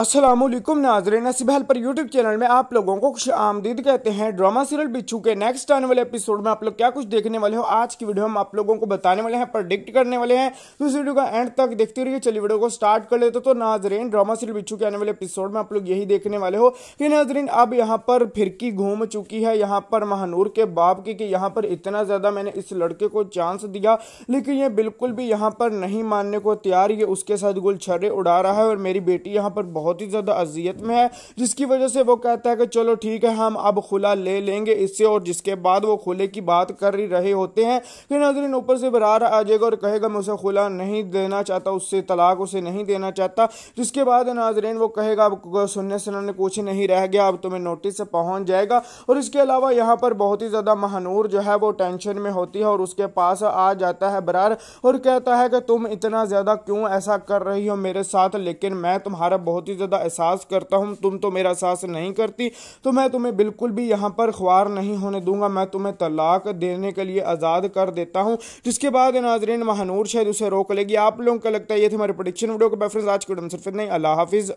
असलम नाजरे सिबहल पर YouTube channel में आप लोगों को खुश आमदीद कहते हैं ड्रामा सीरियल बिच्छू के नेक्स्ट आने वाले एपिसोड में आप लोग क्या कुछ देखने वाले हो आज की वीडियो हम आप लोगों को बताने वाले हैं प्रडिक्ट करने वाले हैं तो इस वीडियो का एंड तक देखते रहिए चलिए वीडियो को स्टार्ट कर लेते तो नाजरीन ड्रामा सीरियल बिच्छू के आने वाले एपिसोड में आप लोग यही देखने वाले हो कि नाजरीन अब यहाँ पर फिरकी घूम चुकी है यहाँ पर महानूर के बाप की कि यहाँ पर इतना ज़्यादा मैंने इस लड़के को चांस दिया लेकिन ये बिल्कुल भी यहाँ पर नहीं मानने को तैयार ये उसके साथ गुल उड़ा रहा है और मेरी बेटी यहाँ पर बहुत बहुत ही ज़्यादा अजियत में है जिसकी वजह से वो कहता है कि चलो ठीक है हम अब खुला ले लेंगे इससे और जिसके बाद वो खुले की बात कर रहे होते हैं फिर नाजरीन ऊपर से बरार आ जाएगा और कहेगा मैं उसे खुला नहीं देना चाहता उससे तलाक उसे नहीं देना चाहता जिसके बाद नाजरीन वो कहेगा अब सुनने सुनाने कुछ नहीं रह गया अब तुम्हें नोटिस पहुँच पहुंच जाएगा और इसके अलावा यहाँ पर बहुत ही ज़्यादा महानूर जो है वो टेंशन में होती है और उसके पास आ जाता है बरार और कहता है कि तुम इतना ज़्यादा क्यों ऐसा कर रही हो मेरे साथ लेकिन मैं तुम्हारा बहुत ही काफ़ी ज़्यादा एहसास करता हूँ तुम तो मेरा एहसास नहीं करती तो मैं तुम्हें बिल्कुल भी यहाँ पर ख्वार नहीं होने दूंगा मैं तुम्हें तलाक देने के लिए आज़ाद कर देता हूँ जिसके बाद नाजरीन महानूर शायद उसे रोक लेगी आप लोगों का लगता है ये थे हमारे प्रोडिक्शन वीडियो के फ्रेंड्स आज के वीडियो सिर्फ नहीं अल्लाह हाफिज़